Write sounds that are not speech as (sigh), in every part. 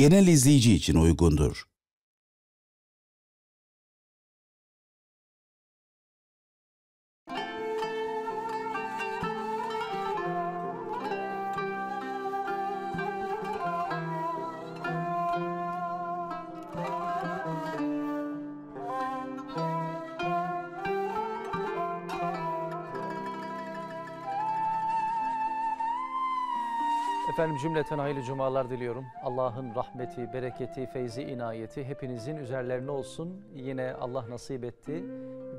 genel izleyici için uygundur. cümleten hayırlı cumalar diliyorum. Allah'ın rahmeti, bereketi, feyzi, inayeti hepinizin üzerlerine olsun. Yine Allah nasip etti.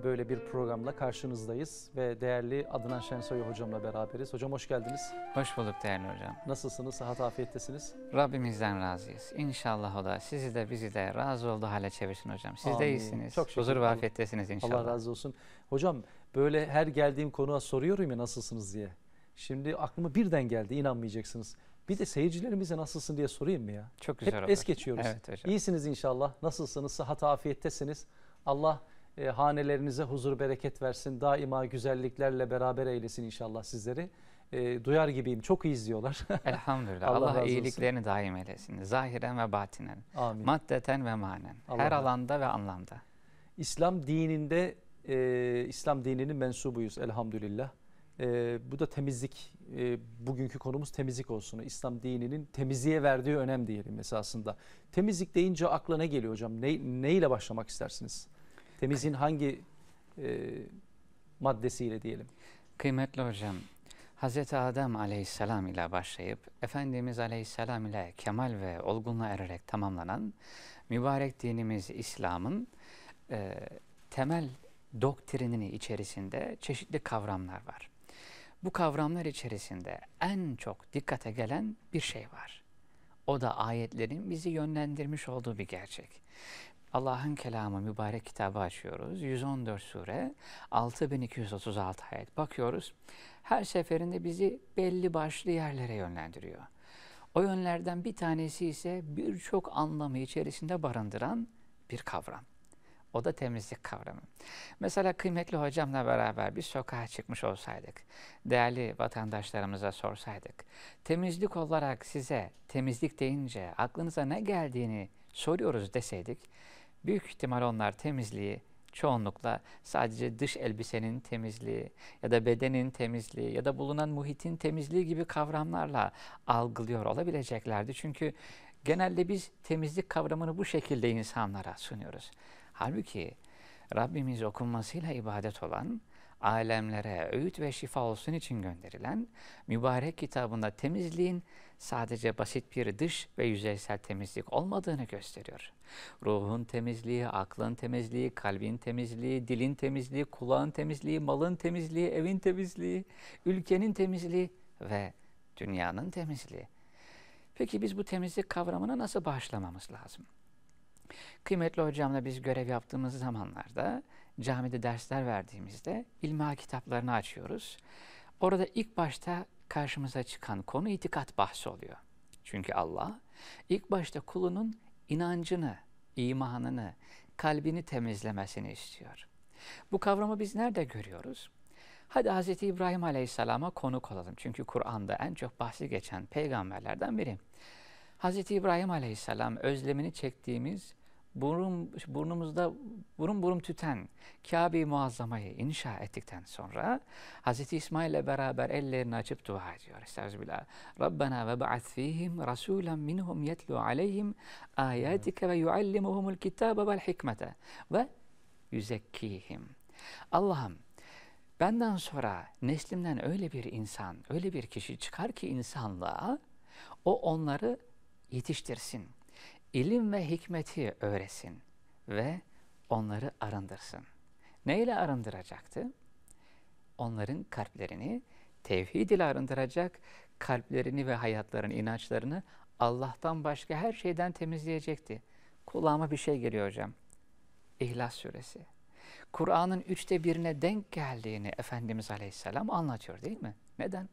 Böyle bir programla karşınızdayız ve değerli Adnan Şensoy hocamla beraberiz. Hocam hoş geldiniz. Hoş bulduk değerli hocam. Nasılsınız? Sıhhat afiyettesiniz? Rabbimizden razıyız. İnşallah o da sizi de bizi de razı oldu hale çevirsin hocam. Siz de iyisiniz. Çok şükür. Huzur ve afiyettesiniz inşallah. Allah razı olsun. Hocam böyle her geldiğim konuğa soruyorum ya nasılsınız diye. Şimdi aklıma birden geldi inanmayacaksınız. Bir de seyircilerimize nasılsın diye sorayım mı ya? Çok güzel Hep olur. es geçiyoruz. Evet hocam. İyisiniz inşallah. Nasılsınız? Sıhhat afiyettesiniz. Allah e, hanelerinize huzur bereket versin. Daima güzelliklerle beraber eylesin inşallah sizleri. E, duyar gibiyim. Çok iyi izliyorlar. (laughs) Elhamdülillah. Allah, Allah iyiliklerini olsun. daim eylesin. Zahiren ve batinen. Amin. Maddeten ve manen. Allah Her Allah. alanda ve anlamda. İslam dininde e, İslam dininin mensubuyuz elhamdülillah. E, bu da temizlik, e, bugünkü konumuz temizlik olsun. İslam dininin temizliğe verdiği önem diyelim esasında. Temizlik deyince akla ne geliyor hocam? Ne, neyle başlamak istersiniz? Temizliğin hangi e, maddesiyle diyelim? Kıymetli hocam, Hazreti Adem aleyhisselam ile başlayıp Efendimiz aleyhisselam ile kemal ve olgunluğa ererek tamamlanan mübarek dinimiz İslam'ın e, temel doktrinini içerisinde çeşitli kavramlar var. Bu kavramlar içerisinde en çok dikkate gelen bir şey var. O da ayetlerin bizi yönlendirmiş olduğu bir gerçek. Allah'ın kelamı mübarek kitabı açıyoruz. 114 sure, 6236 ayet bakıyoruz. Her seferinde bizi belli başlı yerlere yönlendiriyor. O yönlerden bir tanesi ise birçok anlamı içerisinde barındıran bir kavram. O da temizlik kavramı. Mesela kıymetli hocamla beraber bir sokağa çıkmış olsaydık, değerli vatandaşlarımıza sorsaydık, temizlik olarak size temizlik deyince aklınıza ne geldiğini soruyoruz deseydik, büyük ihtimal onlar temizliği çoğunlukla sadece dış elbisenin temizliği ya da bedenin temizliği ya da bulunan muhitin temizliği gibi kavramlarla algılıyor olabileceklerdi. Çünkü genelde biz temizlik kavramını bu şekilde insanlara sunuyoruz. Halbuki Rabbimiz okunmasıyla ibadet olan, alemlere öğüt ve şifa olsun için gönderilen mübarek kitabında temizliğin sadece basit bir dış ve yüzeysel temizlik olmadığını gösteriyor. Ruhun temizliği, aklın temizliği, kalbin temizliği, dilin temizliği, kulağın temizliği, malın temizliği, evin temizliği, ülkenin temizliği ve dünyanın temizliği. Peki biz bu temizlik kavramına nasıl başlamamız lazım? Kıymetli hocamla biz görev yaptığımız zamanlarda camide dersler verdiğimizde ilmihal kitaplarını açıyoruz. Orada ilk başta karşımıza çıkan konu itikat bahsi oluyor. Çünkü Allah ilk başta kulunun inancını, imanını, kalbini temizlemesini istiyor. Bu kavramı biz nerede görüyoruz? Hadi Hz. İbrahim Aleyhisselam'a konuk olalım. Çünkü Kur'an'da en çok bahsi geçen peygamberlerden biri. Hz. İbrahim Aleyhisselam özlemini çektiğimiz burun, burnumuzda burun burun tüten Kabe-i Muazzama'yı inşa ettikten sonra Hz. İsmail ile beraber ellerini açıp dua ediyor. Estağfirullah. Rabbena ve ba'at fihim rasulen minhum yetlu aleyhim ayatike ve yuallimuhumul kitabe vel hikmete ve yüzekkihim. Allah'ım benden sonra neslimden öyle bir insan, öyle bir kişi çıkar ki insanlığa o onları yetiştirsin.'' ilim ve hikmeti öğresin ve onları arındırsın. Neyle arındıracaktı? Onların kalplerini tevhid ile arındıracak, kalplerini ve hayatlarını, inançlarını Allah'tan başka her şeyden temizleyecekti. Kulağıma bir şey geliyor hocam. İhlas suresi. Kur'an'ın üçte birine denk geldiğini Efendimiz Aleyhisselam anlatıyor değil mi? Neden?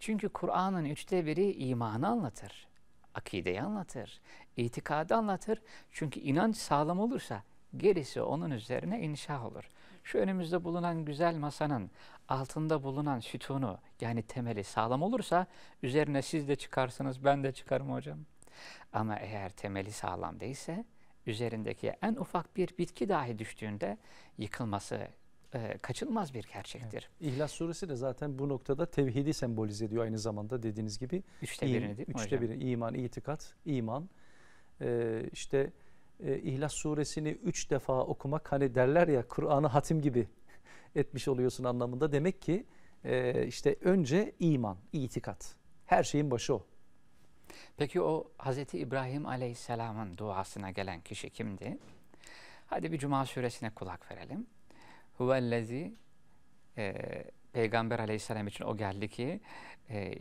Çünkü Kur'an'ın üçte biri imanı anlatır akideyi anlatır, itikadı anlatır. Çünkü inanç sağlam olursa gerisi onun üzerine inşa olur. Şu önümüzde bulunan güzel masanın altında bulunan sütunu yani temeli sağlam olursa üzerine siz de çıkarsınız ben de çıkarım hocam. Ama eğer temeli sağlam değilse üzerindeki en ufak bir bitki dahi düştüğünde yıkılması e, kaçınılmaz bir gerçektir. Evet. İhlas suresi de zaten bu noktada tevhidi sembolize ediyor aynı zamanda dediğiniz gibi. Üçte birini değil mi Üçte hocam? birini iman, itikat, iman. E, işte e, İhlas suresini üç defa okumak hani derler ya Kur'an'ı hatim gibi (laughs) etmiş oluyorsun anlamında. Demek ki e, işte önce iman, itikat. Her şeyin başı o. Peki o Hazreti İbrahim Aleyhisselam'ın duasına gelen kişi kimdi? Hadi bir Cuma suresine kulak verelim. Huvellezi e, Peygamber aleyhisselam için o geldi ki e,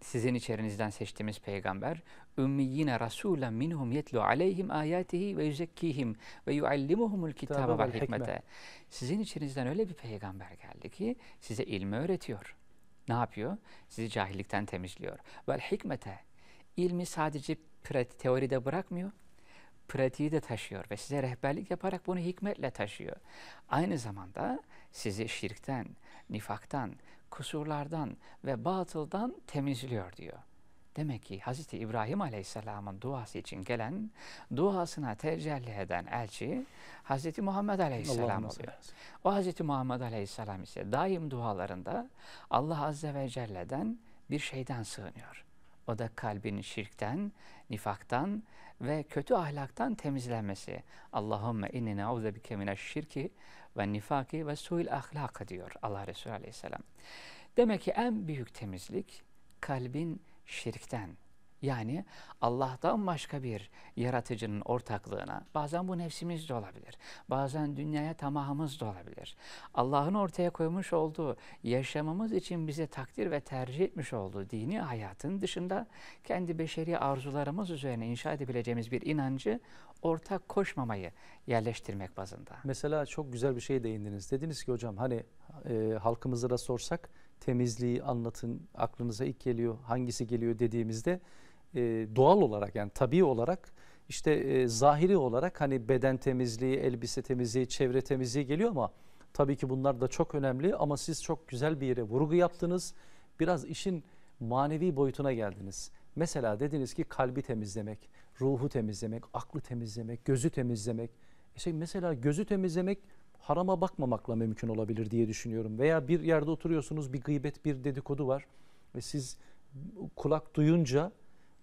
sizin içerinizden seçtiğimiz peygamber ümmiyine rasulen minhum yetlu aleyhim ayatihi ve yüzekkihim ve yuallimuhumul kitabe vel hikmete. Sizin içerinizden öyle bir peygamber geldi ki size ilmi öğretiyor. Ne yapıyor? Sizi cahillikten temizliyor. Vel hikmete. ilmi sadece teoride bırakmıyor pratiği de taşıyor ve size rehberlik yaparak bunu hikmetle taşıyor. Aynı zamanda sizi şirkten, nifaktan, kusurlardan ve batıldan temizliyor diyor. Demek ki Hz. İbrahim Aleyhisselam'ın duası için gelen, duasına tecelli eden elçi Hz. Muhammed Aleyhisselam oluyor. O Hz. Muhammed Aleyhisselam ise daim dualarında Allah Azze ve Celle'den bir şeyden sığınıyor. O da kalbini şirkten, nifaktan ve kötü ahlaktan temizlemesi. Allahümme inni neuze bike mineşşirki ve nifaki ve suil ahlak diyor Allah Resulü Aleyhisselam. Demek ki en büyük temizlik kalbin şirkten, yani Allah'tan başka bir yaratıcının ortaklığına, bazen bu nefsimiz de olabilir, bazen dünyaya tamahımız da olabilir. Allah'ın ortaya koymuş olduğu, yaşamamız için bize takdir ve tercih etmiş olduğu dini hayatın dışında kendi beşeri arzularımız üzerine inşa edebileceğimiz bir inancı ortak koşmamayı yerleştirmek bazında. Mesela çok güzel bir şey değindiniz. Dediniz ki hocam hani e, halkımıza da sorsak temizliği anlatın aklınıza ilk geliyor hangisi geliyor dediğimizde e, doğal olarak yani tabii olarak işte e, zahiri olarak hani beden temizliği, elbise temizliği, çevre temizliği geliyor ama tabii ki bunlar da çok önemli ama siz çok güzel bir yere vurgu yaptınız. Biraz işin manevi boyutuna geldiniz. Mesela dediniz ki kalbi temizlemek, ruhu temizlemek, aklı temizlemek, gözü temizlemek. E şey mesela gözü temizlemek harama bakmamakla mümkün olabilir diye düşünüyorum. Veya bir yerde oturuyorsunuz bir gıybet, bir dedikodu var ve siz kulak duyunca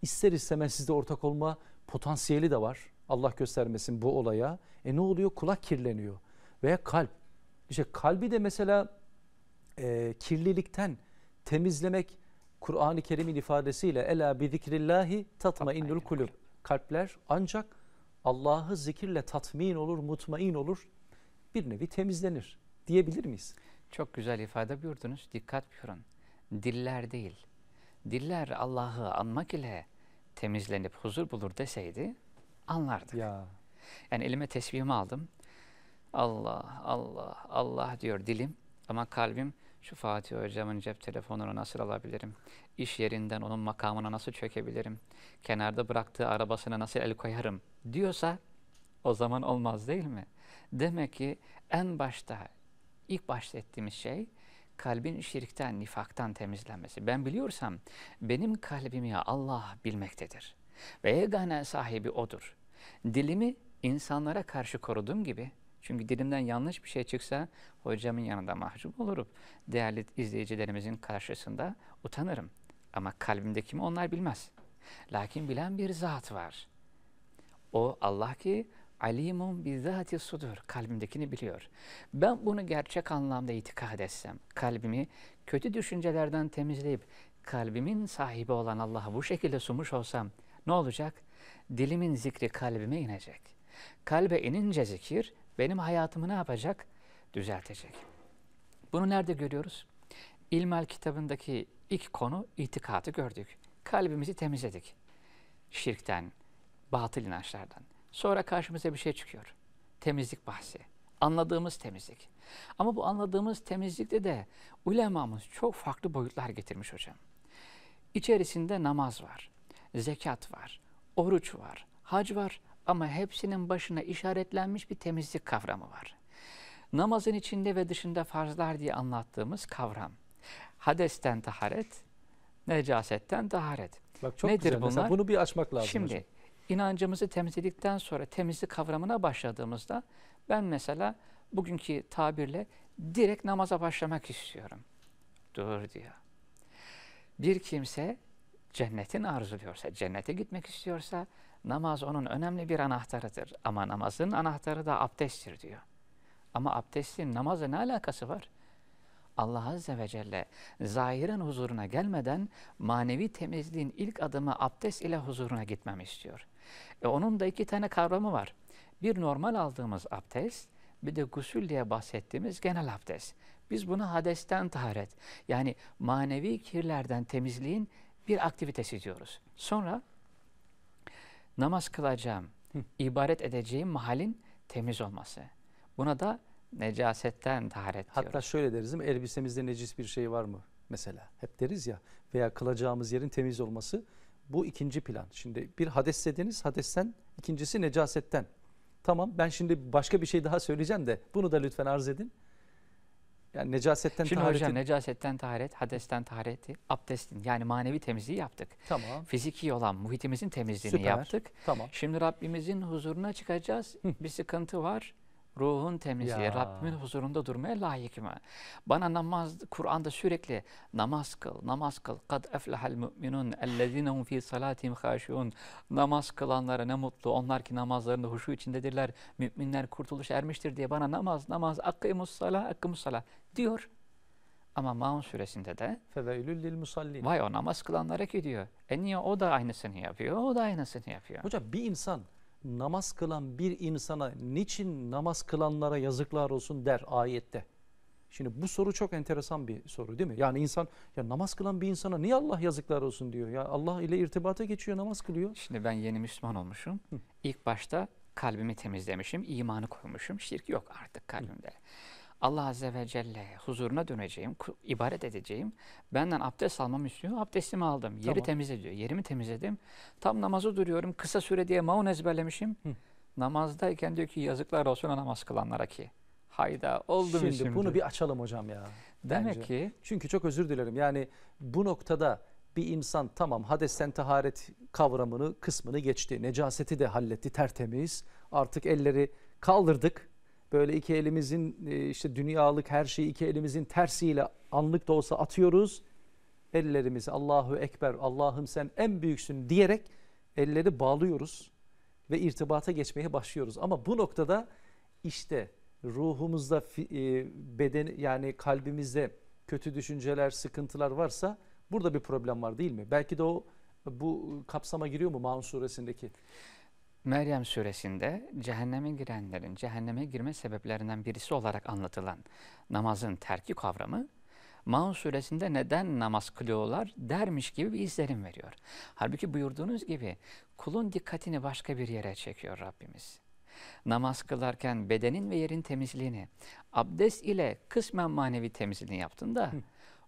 ister istemez sizde ortak olma potansiyeli de var. Allah göstermesin bu olaya. E ne oluyor? Kulak kirleniyor veya kalp. İşte kalbi de mesela e, kirlilikten temizlemek Kur'an-ı Kerim'in ifadesiyle ela bi zikrillahi tatmainnul kulub. Kalpler ancak Allah'ı zikirle tatmin olur, mutmain olur, bir nevi temizlenir diyebilir miyiz? Çok güzel ifade buyurdunuz. Dikkat buyurun. Diller değil, diller Allah'ı anmak ile temizlenip huzur bulur deseydi anlardık. Ya. Yani elime tesbihimi aldım. Allah, Allah, Allah diyor dilim ama kalbim şu Fatih hocamın cep telefonunu nasıl alabilirim? İş yerinden onun makamına nasıl çökebilirim? Kenarda bıraktığı arabasına nasıl el koyarım? Diyorsa o zaman olmaz değil mi? Demek ki en başta ilk ettiğimiz şey kalbin şirkten, nifaktan temizlenmesi. Ben biliyorsam benim kalbimi Allah bilmektedir. Ve yegane sahibi O'dur. Dilimi insanlara karşı koruduğum gibi, çünkü dilimden yanlış bir şey çıksa hocamın yanında mahcup olurum. Değerli izleyicilerimizin karşısında utanırım. Ama kalbimde kimi onlar bilmez. Lakin bilen bir zat var. O Allah ki alimun bizzati sudur. Kalbimdekini biliyor. Ben bunu gerçek anlamda itikad etsem, kalbimi kötü düşüncelerden temizleyip kalbimin sahibi olan Allah'a bu şekilde sunmuş olsam ne olacak? Dilimin zikri kalbime inecek. Kalbe inince zikir benim hayatımı ne yapacak? Düzeltecek. Bunu nerede görüyoruz? İlmel kitabındaki ilk konu itikadı gördük. Kalbimizi temizledik. Şirkten, batıl inançlardan. Sonra karşımıza bir şey çıkıyor. Temizlik bahsi. Anladığımız temizlik. Ama bu anladığımız temizlikte de ulemamız çok farklı boyutlar getirmiş hocam. İçerisinde namaz var, zekat var, oruç var, hac var ama hepsinin başına işaretlenmiş bir temizlik kavramı var. Namazın içinde ve dışında farzlar diye anlattığımız kavram. Hadesten taharet, necasetten taharet. Bak çok Nedir güzel. bunlar? Mesela bunu bir açmak lazım. Şimdi hocam inancımızı temizledikten sonra temizlik kavramına başladığımızda ben mesela bugünkü tabirle direkt namaza başlamak istiyorum. Dur diyor. Bir kimse cennetin arzuluyorsa, cennete gitmek istiyorsa namaz onun önemli bir anahtarıdır. Ama namazın anahtarı da abdesttir diyor. Ama abdestin namazla ne alakası var? Allah Azze ve Celle zahiren huzuruna gelmeden manevi temizliğin ilk adımı abdest ile huzuruna gitmem istiyor. E, onun da iki tane kavramı var. Bir normal aldığımız abdest, bir de gusül diye bahsettiğimiz genel abdest. Biz buna hadesten taharet, yani manevi kirlerden temizliğin bir aktivitesi diyoruz. Sonra namaz kılacağım, ibaret edeceğim mahalin temiz olması. Buna da necasetten taharet Hatta diyoruz. Hatta şöyle deriz değil mi? Elbisemizde necis bir şey var mı? Mesela hep deriz ya veya kılacağımız yerin temiz olması bu ikinci plan. Şimdi bir hades dediniz hadesten ikincisi necasetten. Tamam ben şimdi başka bir şey daha söyleyeceğim de bunu da lütfen arz edin. Yani necasetten Şimdi tahareti... hocam necasetten taharet, hadesten tahareti, abdestin yani manevi temizliği yaptık. Tamam. Fiziki olan muhitimizin temizliğini Süper. yaptık. Tamam. Şimdi Rabbimizin huzuruna çıkacağız. Bir sıkıntı var. Ruhun temizliği, ya. Rabbimin huzurunda durmaya layık mı? Bana namaz, Kur'an'da sürekli namaz kıl, namaz kıl. Kad eflehel müminun ellezinehum fi salatihim haşiun. Namaz kılanlara ne mutlu. Onlar ki namazlarında huşu içindedirler. Müminler kurtuluş ermiştir diye bana namaz, namaz, akkimus salah, akkimus salah diyor. Ama Maun suresinde de Vay o namaz kılanlara ki diyor. E niye o da aynısını yapıyor, o da aynısını yapıyor. Hocam bir insan namaz kılan bir insana niçin namaz kılanlara yazıklar olsun der ayette. Şimdi bu soru çok enteresan bir soru değil mi? Yani insan ya namaz kılan bir insana niye Allah yazıklar olsun diyor. Ya Allah ile irtibata geçiyor namaz kılıyor. Şimdi ben yeni Müslüman olmuşum. Hı. İlk başta kalbimi temizlemişim, imanı koymuşum. Şirk yok artık kalbimde. Hı. Allah Azze ve Celle huzuruna döneceğim, ibaret edeceğim. Benden abdest almam istiyor. Abdestimi aldım. Yeri tamam. temizlediyor. Yerimi temizledim. Tam namazı duruyorum. Kısa süre diye maun ezberlemişim. Hı. Namazdayken diyor ki yazıklar olsun namaz kılanlara ki. Hayda oldum şimdi. Şimdi bunu bir açalım hocam ya. Demek bence. ki. Çünkü çok özür dilerim. Yani bu noktada bir insan tamam hadesten taharet kavramını kısmını geçti. Necaseti de halletti tertemiz. Artık elleri kaldırdık böyle iki elimizin e, işte dünyalık her şeyi iki elimizin tersiyle anlık da olsa atıyoruz. Ellerimizi Allahu Ekber, Allah'ım sen en büyüksün diyerek elleri bağlıyoruz ve irtibata geçmeye başlıyoruz. Ama bu noktada işte ruhumuzda, e, beden yani kalbimizde kötü düşünceler, sıkıntılar varsa burada bir problem var değil mi? Belki de o bu kapsama giriyor mu Maun suresindeki? Meryem suresinde cehenneme girenlerin cehenneme girme sebeplerinden birisi olarak anlatılan namazın terki kavramı Maun suresinde neden namaz kılıyorlar dermiş gibi bir izlenim veriyor. Halbuki buyurduğunuz gibi kulun dikkatini başka bir yere çekiyor Rabbimiz. Namaz kılarken bedenin ve yerin temizliğini, abdest ile kısmen manevi temizliğini yaptın da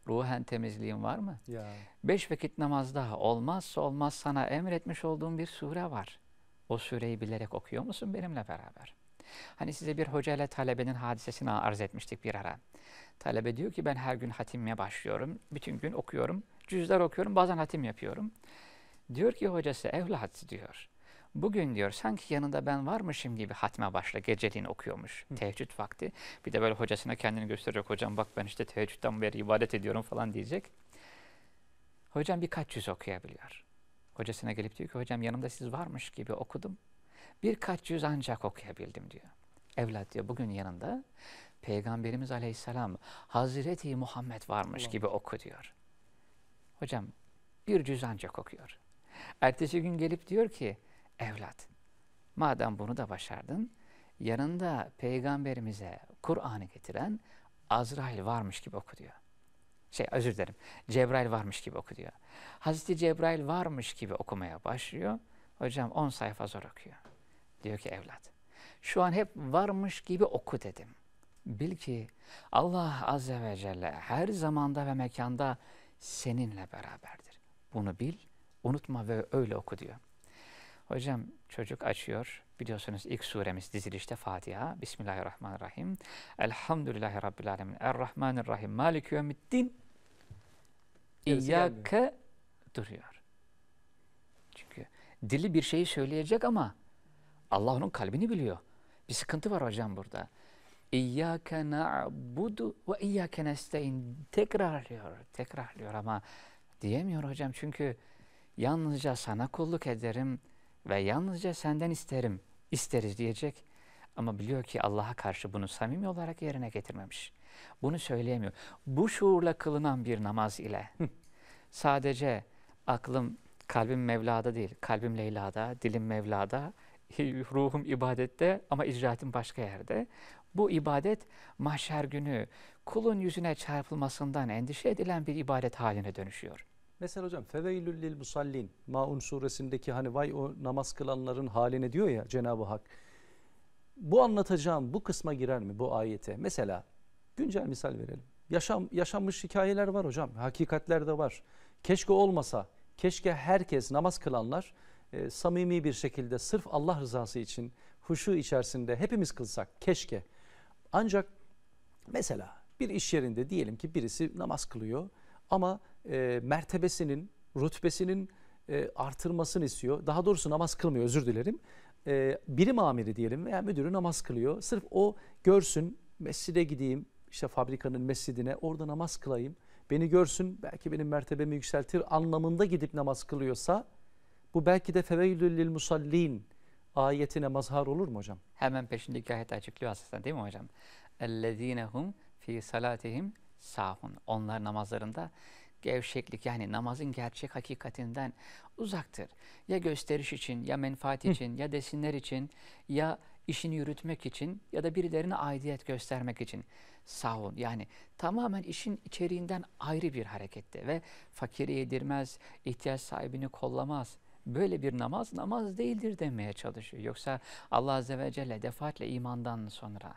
ruhen temizliğin var mı? Ya. Beş vakit namazda olmazsa olmaz sana emretmiş olduğum bir sure var. O sureyi bilerek okuyor musun benimle beraber? Hani size bir hoca ile talebenin hadisesini arz etmiştik bir ara. Talebe diyor ki ben her gün hatimle başlıyorum. Bütün gün okuyorum. Cüzler okuyorum. Bazen hatim yapıyorum. Diyor ki hocası evlat diyor. Bugün diyor sanki yanında ben varmışım gibi hatme başla geceliğin okuyormuş. Hı. Teheccüd vakti. Bir de böyle hocasına kendini gösterecek. Hocam bak ben işte teheccüdden beri ibadet ediyorum falan diyecek. Hocam birkaç yüz okuyabiliyor. Hocasına gelip diyor ki hocam yanımda siz varmış gibi okudum. Birkaç yüz ancak okuyabildim diyor. Evlat diyor bugün yanında Peygamberimiz aleyhisselam Hazreti Muhammed varmış Allah. gibi oku diyor. Hocam bir cüz ancak okuyor. Ertesi gün gelip diyor ki evlat madem bunu da başardın yanında peygamberimize Kur'an'ı getiren Azrail varmış gibi oku diyor şey özür dilerim. Cebrail varmış gibi oku diyor. Hazreti Cebrail varmış gibi okumaya başlıyor. Hocam 10 sayfa zor okuyor. Diyor ki evlat şu an hep varmış gibi oku dedim. Bil ki Allah Azze ve Celle her zamanda ve mekanda seninle beraberdir. Bunu bil, unutma ve öyle oku diyor. Hocam çocuk açıyor, Biliyorsunuz ilk suremiz dizilişte Fatiha. Bismillahirrahmanirrahim. Elhamdülillahi Rabbil Alemin. Errahmanirrahim. Malik yevmiddin. İyyâke duruyor. Çünkü dili bir şeyi söyleyecek ama Allah onun kalbini biliyor. Bir sıkıntı var hocam burada. İyyâke na'budu ve iyyâke nesteyn. Tekrarlıyor, tekrarlıyor ama diyemiyor hocam çünkü yalnızca sana kulluk ederim ve yalnızca senden isterim isteriz diyecek. Ama biliyor ki Allah'a karşı bunu samimi olarak yerine getirmemiş. Bunu söyleyemiyor. Bu şuurla kılınan bir namaz ile sadece aklım kalbim Mevla'da değil, kalbim Leyla'da, dilim Mevla'da, ruhum ibadette ama icraatim başka yerde. Bu ibadet mahşer günü kulun yüzüne çarpılmasından endişe edilen bir ibadet haline dönüşüyor. Mesela hocam feveylül lil musallin Maun suresindeki hani vay o namaz kılanların haline diyor ya Cenab-ı Hak. Bu anlatacağım bu kısma girer mi bu ayete? Mesela güncel misal verelim. Yaşam, yaşanmış hikayeler var hocam. Hakikatler de var. Keşke olmasa. Keşke herkes namaz kılanlar e, samimi bir şekilde sırf Allah rızası için huşu içerisinde hepimiz kılsak keşke. Ancak mesela bir iş yerinde diyelim ki birisi namaz kılıyor ama e, mertebesinin, rütbesinin e, artırmasını istiyor. Daha doğrusu namaz kılmıyor özür dilerim. E, birim amiri diyelim veya müdürü namaz kılıyor. Sırf o görsün mescide gideyim işte fabrikanın mescidine orada namaz kılayım. Beni görsün belki benim mertebemi yükseltir anlamında gidip namaz kılıyorsa bu belki de feveylül lil musallin ayetine mazhar olur mu hocam? Hemen peşindeki ayet açıklıyor aslında değil mi hocam? اَلَّذ۪ينَ fi salatihim sahun. Onlar namazlarında gevşeklik yani namazın gerçek hakikatinden uzaktır. Ya gösteriş için, ya menfaat için, ya desinler için, ya işini yürütmek için ya da birilerine aidiyet göstermek için savun. Yani tamamen işin içeriğinden ayrı bir harekette ve fakiri yedirmez, ihtiyaç sahibini kollamaz. Böyle bir namaz namaz değildir demeye çalışıyor. Yoksa Allah Azze ve Celle defaatle imandan sonra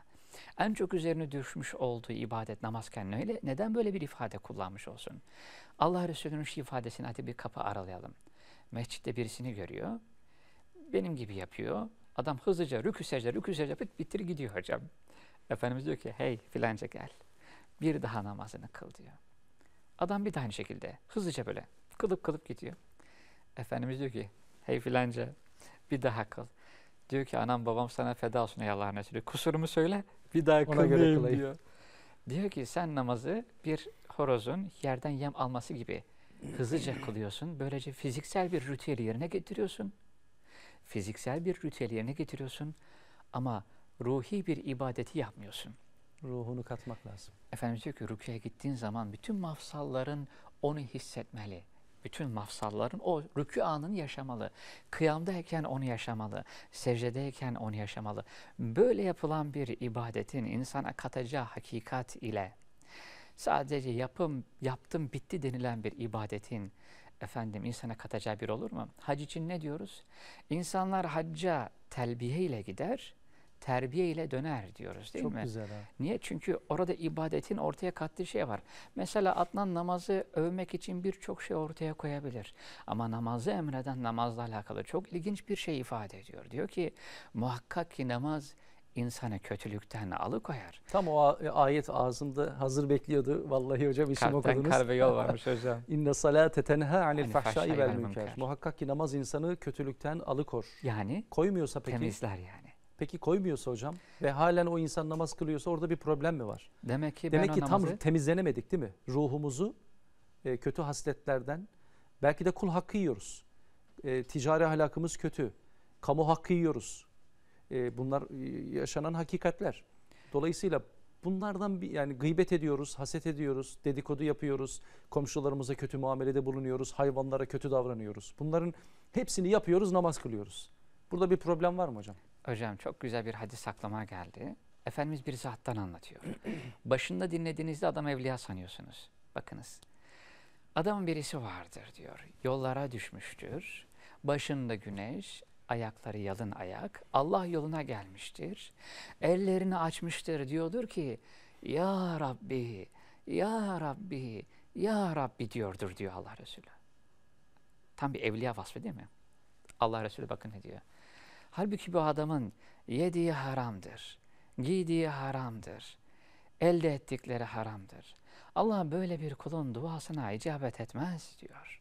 en çok üzerine düşmüş olduğu ibadet namazken öyle neden böyle bir ifade kullanmış olsun? Allah Resulü'nün şu ifadesini hadi bir kapı aralayalım. Mescitte birisini görüyor. Benim gibi yapıyor. Adam hızlıca rükü secde, rükü secde bitir gidiyor hocam. Efendimiz diyor ki hey filanca gel. Bir daha namazını kıl diyor. Adam bir daha aynı şekilde hızlıca böyle kılıp kılıp gidiyor. Efendimiz diyor ki hey filanca bir daha kıl. Diyor ki anam babam sana feda olsun ey Allah'ın Resulü. Kusurumu söyle bir daha Ona göre kılayım. diyor. Diyor ki sen namazı bir horozun yerden yem alması gibi hızlıca (clears throat) kılıyorsun. Böylece fiziksel bir ritüeli yerine getiriyorsun. Fiziksel bir ritüeli yerine getiriyorsun ama ruhi bir ibadeti yapmıyorsun. Ruhunu katmak lazım. Efendimiz diyor ki rüküye gittiğin zaman bütün mafsalların onu hissetmeli bütün mafsalların o rükû anını yaşamalı. Kıyamdayken onu yaşamalı. Secdedeyken onu yaşamalı. Böyle yapılan bir ibadetin insana katacağı hakikat ile sadece yapım yaptım bitti denilen bir ibadetin efendim insana katacağı bir olur mu? Hac için ne diyoruz? İnsanlar hacca telbiye ile gider terbiye ile döner diyoruz değil Çok mi? Çok güzel. Abi. Niye? Çünkü orada ibadetin ortaya kattığı şey var. Mesela Adnan namazı övmek için birçok şey ortaya koyabilir. Ama namazı emreden namazla alakalı çok ilginç bir şey ifade ediyor. Diyor ki muhakkak ki namaz insanı kötülükten alıkoyar. Tam o e, ayet ağzımda hazır bekliyordu. Vallahi hocam işim Kalpten okudunuz. Kalpten kalbe yol varmış hocam. (laughs) İnne salate tenha anil hani fahşai vel münker. Muhakkak ki namaz insanı kötülükten alıkor. Yani koymuyorsa peki. Temizler yani. Peki koymuyorsa hocam ve halen o insan namaz kılıyorsa orada bir problem mi var? Demek ki Demek ben ki tam namazı... temizlenemedik değil mi? Ruhumuzu e, kötü hasletlerden belki de kul hakkı yiyoruz. E, ticari ahlakımız kötü. Kamu hakkı yiyoruz. E, bunlar e, yaşanan hakikatler. Dolayısıyla bunlardan bir yani gıybet ediyoruz, haset ediyoruz, dedikodu yapıyoruz, komşularımıza kötü muamelede bulunuyoruz, hayvanlara kötü davranıyoruz. Bunların hepsini yapıyoruz, namaz kılıyoruz. Burada bir problem var mı hocam? Hocam çok güzel bir hadis aklıma geldi. Efendimiz bir zattan anlatıyor. (clears throat) Başında dinlediğinizde adam evliya sanıyorsunuz. Bakınız. Adamın birisi vardır diyor. Yollara düşmüştür. Başında güneş, ayakları yalın ayak. Allah yoluna gelmiştir. Ellerini açmıştır. Diyordur ki Ya Rabbi, Ya Rabbi, Ya Rabbi diyordur diyor Allah Resulü. Tam bir evliya vasfı değil mi? Allah Resulü bakın ne diyor. Halbuki bu adamın yediği haramdır, giydiği haramdır, elde ettikleri haramdır. Allah böyle bir kulun duasına icabet etmez diyor.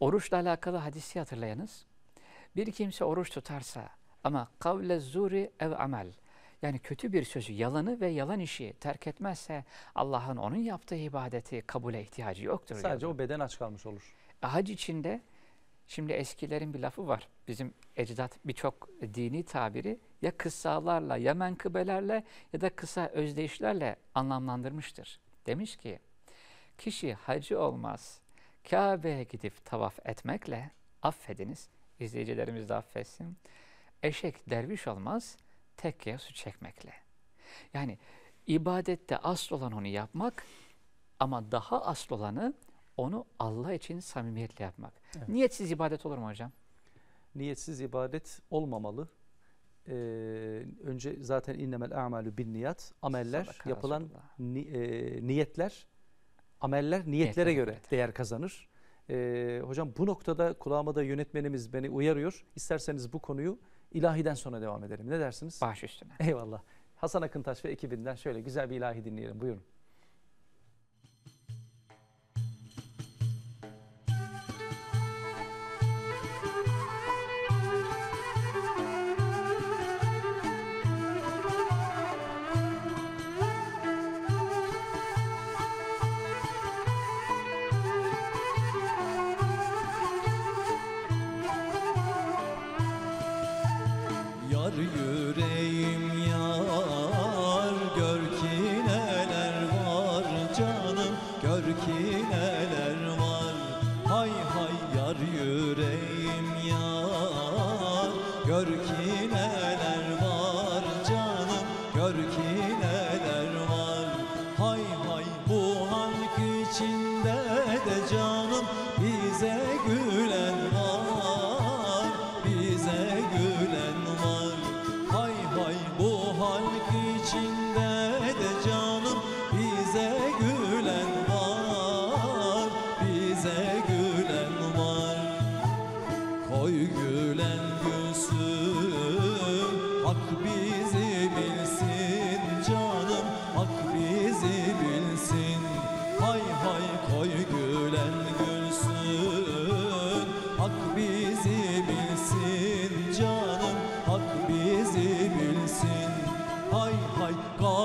Oruçla alakalı hadisi hatırlayınız. Bir kimse oruç tutarsa ama kavle zuri ev amel yani kötü bir sözü, yalanı ve yalan işi terk etmezse Allah'ın onun yaptığı ibadeti kabule ihtiyacı yoktur. Sadece yani. o beden aç kalmış olur. E, hac içinde Şimdi eskilerin bir lafı var. Bizim ecdat birçok dini tabiri ya kıssalarla ya menkıbelerle ya da kısa özdeyişlerle anlamlandırmıştır. Demiş ki kişi hacı olmaz. Kabe'ye gidip tavaf etmekle affediniz. izleyicilerimiz de affetsin. Eşek derviş olmaz. Tekkeye su çekmekle. Yani ibadette asıl olan onu yapmak ama daha asıl olanı onu Allah için samimiyetle yapmak. Evet. Niyetsiz ibadet olur mu hocam? Niyetsiz ibadet olmamalı. Ee, önce zaten innemel a'malu bin niyat. Ameller, Sadaka yapılan ni, e, niyetler, ameller niyetlere, niyetlere göre değer kazanır. Ee, hocam bu noktada kulağıma da yönetmenimiz beni uyarıyor. İsterseniz bu konuyu ilahiden sonra devam edelim. Ne dersiniz? Baş üstüne. Eyvallah. Hasan Akıntaş ve ekibinden şöyle güzel bir ilahi dinleyelim. Buyurun.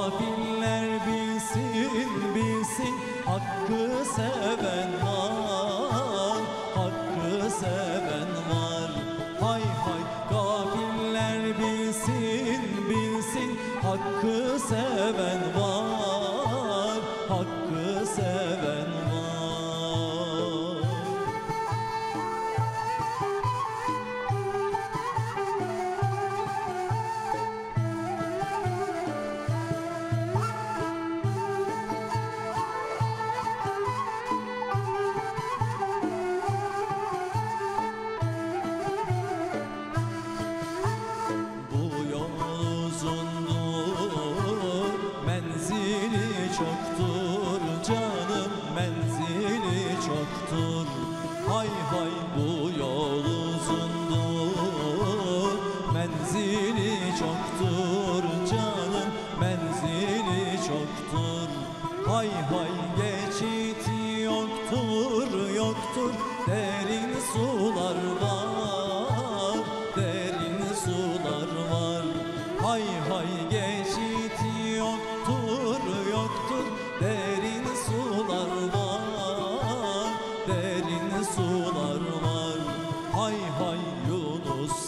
Abimler bilsin bilsin hakkı seven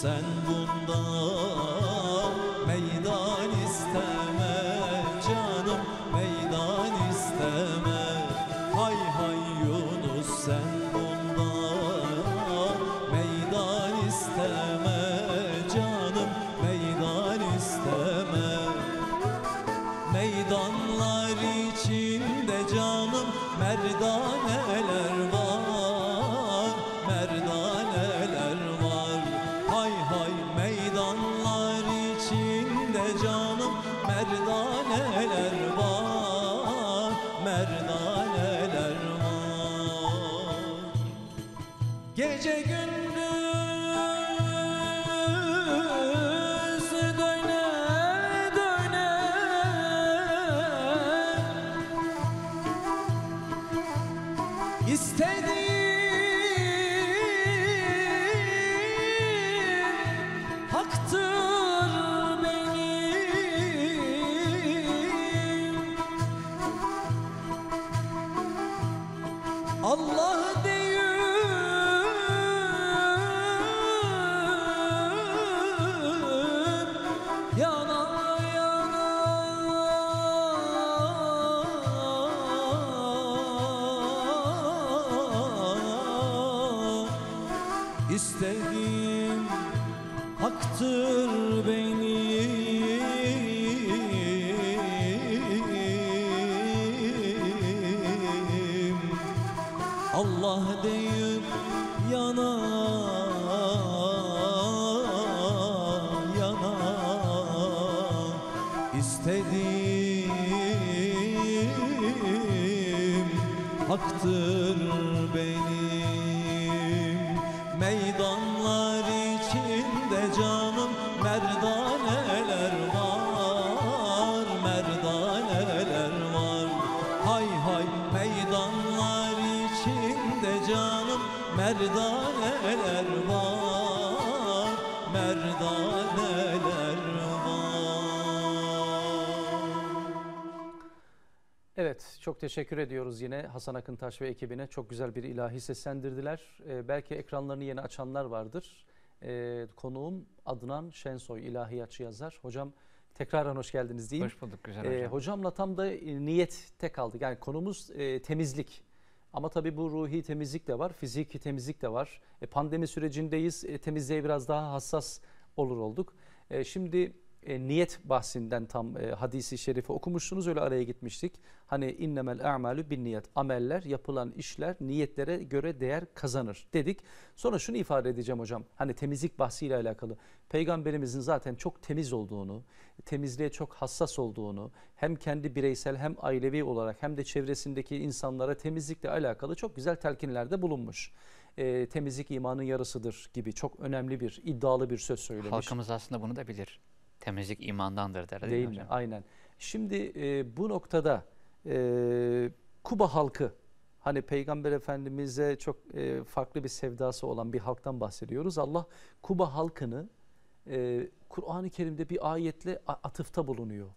Sen bundan İstediğim haktır benim Allah deyip yana yana istediğim haktır benim Çok teşekkür ediyoruz yine Hasan Akıntaş ve ekibine. Çok güzel bir ilahi seslendirdiler. Ee, belki ekranlarını yeni açanlar vardır. Ee, konuğum Adnan Şensoy, ilahiyatçı yazar. Hocam tekrardan hoş geldiniz diyeyim. Hoş bulduk güzel hocam. Ee, hocamla tam da e, niyet niyette kaldık. Yani konumuz e, temizlik. Ama tabii bu ruhi temizlik de var, fiziki temizlik de var. E, pandemi sürecindeyiz, e, temizliğe biraz daha hassas olur olduk. E, şimdi e, niyet bahsinden tam e, hadisi şerifi okumuştunuz öyle araya gitmiştik. Hani innemel a'malu bin niyet. Ameller, yapılan işler niyetlere göre değer kazanır dedik. Sonra şunu ifade edeceğim hocam. Hani temizlik bahsiyle alakalı. Peygamberimizin zaten çok temiz olduğunu, temizliğe çok hassas olduğunu, hem kendi bireysel hem ailevi olarak hem de çevresindeki insanlara temizlikle alakalı çok güzel telkinlerde bulunmuş e, temizlik imanın yarısıdır gibi çok önemli bir iddialı bir söz söylemiş. Halkımız aslında bunu da bilir. Temizlik imandandır der değil, değil mi? Hocam? Aynen. Şimdi e, bu noktada e, Kuba halkı hani Peygamber Efendimiz'e çok e, farklı bir sevdası olan bir halktan bahsediyoruz. Allah Kuba halkını e, Kur'an-ı Kerim'de bir ayetle atıfta bulunuyor.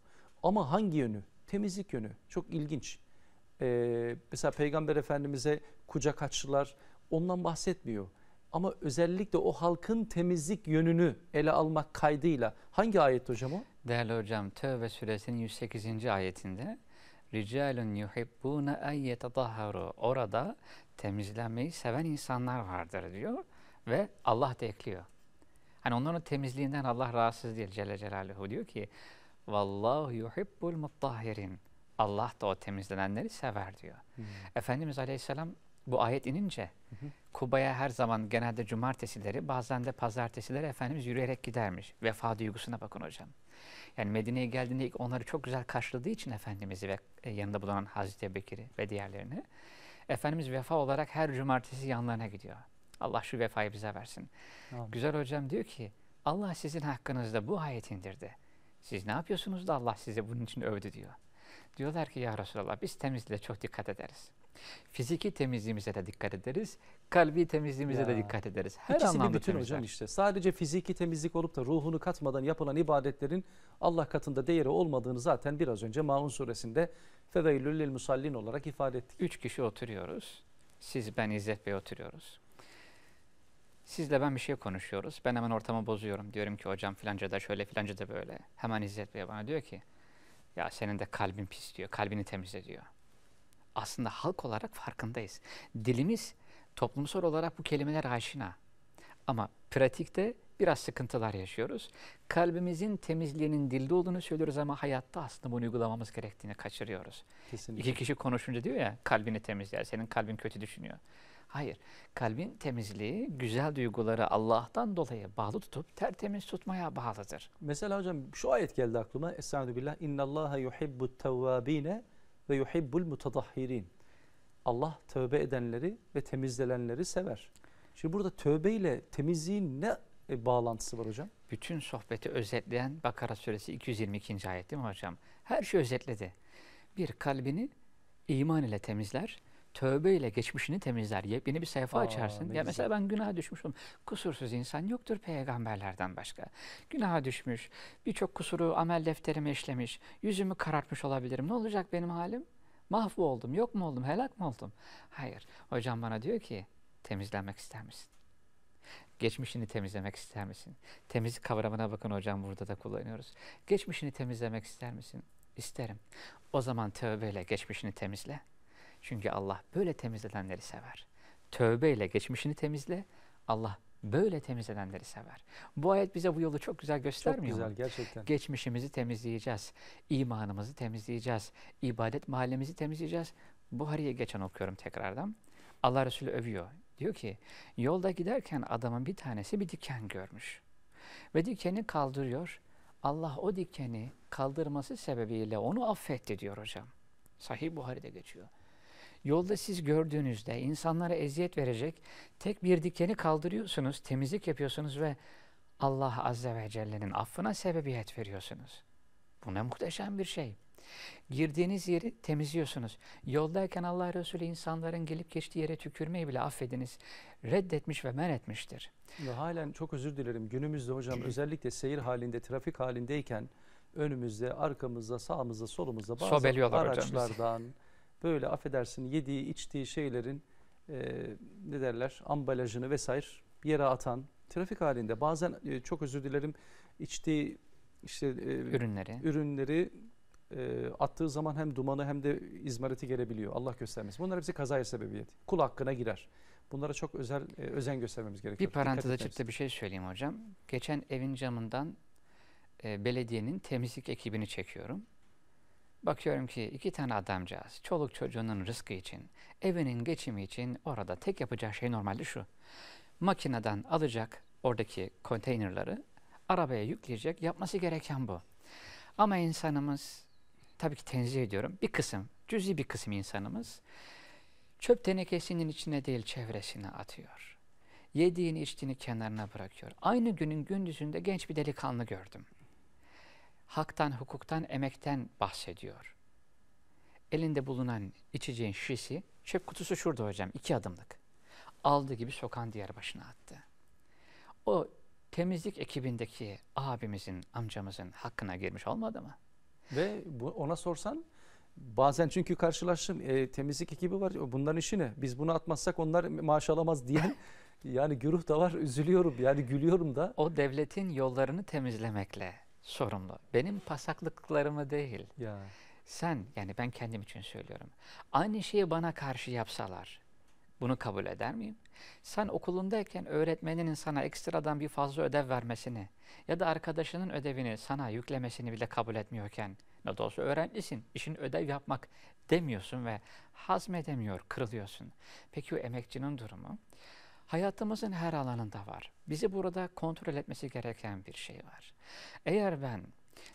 Ama hangi yönü? Temizlik yönü. Çok ilginç. E, mesela Peygamber Efendimiz'e kucak açtılar. Ondan bahsetmiyor ama özellikle o halkın temizlik yönünü ele almak kaydıyla hangi ayet hocam o? Değerli hocam Tövbe suresinin 108. ayetinde Ricalun yuhibbune en yetetahharu orada temizlenmeyi seven insanlar vardır diyor ve Allah da ekliyor. Hani onların temizliğinden Allah rahatsız değil Celle Celaluhu diyor ki Vallahu yuhibbul muttahirin. Allah da o temizlenenleri sever diyor. Hmm. Efendimiz Aleyhisselam bu ayet inince hı hı. Kuba'ya her zaman genelde cumartesileri bazen de pazartesileri Efendimiz yürüyerek gidermiş. Vefa duygusuna bakın hocam. Yani Medine'ye geldiğinde ilk onları çok güzel karşıladığı için Efendimiz'i ve e, yanında bulunan Hazreti Bekir'i ve diğerlerini. Efendimiz vefa olarak her cumartesi yanlarına gidiyor. Allah şu vefayı bize versin. Amin. Güzel hocam diyor ki Allah sizin hakkınızda bu ayet indirdi. Siz ne yapıyorsunuz da Allah size bunun için övdü diyor. Diyorlar ki ya Resulallah biz temizliğe çok dikkat ederiz. Fiziki temizliğimize de dikkat ederiz. Kalbi temizliğimize ya. de dikkat ederiz. Her İkisi anlamda bir bütün temizler. hocam işte. Sadece fiziki temizlik olup da ruhunu katmadan yapılan ibadetlerin Allah katında değeri olmadığını zaten biraz önce Maun suresinde feveylül lil musallin olarak ifade ettik. Üç kişi oturuyoruz. Siz, ben, İzzet Bey oturuyoruz. Sizle ben bir şey konuşuyoruz. Ben hemen ortamı bozuyorum. Diyorum ki hocam filanca da şöyle filanca da böyle. Hemen İzzet Bey bana diyor ki ya senin de kalbin pis diyor. Kalbini temizle diyor aslında halk olarak farkındayız. Dilimiz toplumsal olarak bu kelimeler aşina. Ama pratikte biraz sıkıntılar yaşıyoruz. Kalbimizin temizliğinin dilde olduğunu söylüyoruz ama hayatta aslında bunu uygulamamız gerektiğini kaçırıyoruz. Kesinlikle. İki kişi konuşunca diyor ya kalbini temizler, senin kalbin kötü düşünüyor. Hayır, kalbin temizliği güzel duyguları Allah'tan dolayı bağlı tutup tertemiz tutmaya bağlıdır. Mesela hocam şu ayet geldi aklıma. Estağfirullah. İnnallaha yuhibbut tevvabine ve yuhibbul mutadahhirin. Allah tövbe edenleri ve temizlenenleri sever. Şimdi burada tövbe ile temizliğin ne e, bağlantısı var hocam? Bütün sohbeti özetleyen Bakara suresi 222. ayet değil mi hocam? Her şey özetledi. Bir kalbini iman ile temizler, tövbeyle geçmişini temizler. Yepyeni bir sayfa Aa, açarsın. Ya mesela ben günaha düşmüşüm. Kusursuz insan yoktur peygamberlerden başka. Günaha düşmüş, birçok kusuru amel defterime işlemiş, yüzümü karartmış olabilirim. Ne olacak benim halim? Mahvoldum, yok mu oldum, helak mı oldum? Hayır. Hocam bana diyor ki temizlenmek ister misin? Geçmişini temizlemek ister misin? Temiz kavramına bakın hocam burada da kullanıyoruz. Geçmişini temizlemek ister misin? İsterim. O zaman tövbeyle geçmişini temizle. Çünkü Allah böyle temizlenenleri sever. Tövbeyle geçmişini temizle. Allah böyle temizlenenleri sever. Bu ayet bize bu yolu çok güzel göstermiyor Çok güzel gerçekten. Geçmişimizi temizleyeceğiz. imanımızı temizleyeceğiz. ibadet mahallemizi temizleyeceğiz. Buhari'ye geçen okuyorum tekrardan. Allah Resulü övüyor. Diyor ki yolda giderken adamın bir tanesi bir diken görmüş. Ve dikeni kaldırıyor. Allah o dikeni kaldırması sebebiyle onu affetti diyor hocam. Sahih Buhari'de geçiyor. Yolda siz gördüğünüzde insanlara eziyet verecek tek bir dikeni kaldırıyorsunuz, temizlik yapıyorsunuz ve Allah Azze ve Celle'nin affına sebebiyet veriyorsunuz. Bu ne muhteşem bir şey. Girdiğiniz yeri temizliyorsunuz. Yoldayken Allah Resulü insanların gelip geçtiği yere tükürmeyi bile affediniz. Reddetmiş ve men etmiştir. Ve halen çok özür dilerim günümüzde hocam (clears throat) özellikle seyir halinde, trafik halindeyken önümüzde, arkamızda, sağımızda, solumuzda bazı araçlardan böyle affedersin yediği içtiği şeylerin e, ne derler ambalajını vesaire yere atan trafik halinde bazen e, çok özür dilerim içtiği işte e, ürünleri ürünleri e, attığı zaman hem dumanı hem de izmariti gelebiliyor. Allah göstermesin. Bunlar hepsi kazaya sebebiyet. Kul hakkına girer. Bunlara çok özel e, özen göstermemiz gerekiyor. Bir parantez açıp da bir şey söyleyeyim hocam. Geçen evin camından e, belediyenin temizlik ekibini çekiyorum. Bakıyorum ki iki tane adamcağız çoluk çocuğunun rızkı için, evinin geçimi için orada tek yapacağı şey normalde şu. Makineden alacak oradaki konteynerları arabaya yükleyecek yapması gereken bu. Ama insanımız tabii ki tenzih ediyorum bir kısım cüzi bir kısım insanımız çöp tenekesinin içine değil çevresine atıyor. Yediğini içtiğini kenarına bırakıyor. Aynı günün gündüzünde genç bir delikanlı gördüm haktan, hukuktan, emekten bahsediyor. Elinde bulunan içeceğin şişesi, çöp kutusu şurada hocam, iki adımlık. Aldığı gibi sokan diğer başına attı. O temizlik ekibindeki abimizin, amcamızın hakkına girmiş olmadı mı? Ve bu, ona sorsan bazen çünkü karşılaştım e, temizlik ekibi var bunların işi ne? Biz bunu atmazsak onlar maaş alamaz diyen (laughs) yani güruh da var üzülüyorum yani gülüyorum da. O devletin yollarını temizlemekle sorumlu. Benim pasaklıklarımı değil. Ya. Sen yani ben kendim için söylüyorum. Aynı şeyi bana karşı yapsalar bunu kabul eder miyim? Sen okulundayken öğretmeninin sana ekstradan bir fazla ödev vermesini ya da arkadaşının ödevini sana yüklemesini bile kabul etmiyorken ne de olsa öğrencisin, işin ödev yapmak demiyorsun ve hazmedemiyor, kırılıyorsun. Peki o emekçinin durumu? Hayatımızın her alanında var. Bizi burada kontrol etmesi gereken bir şey var. Eğer ben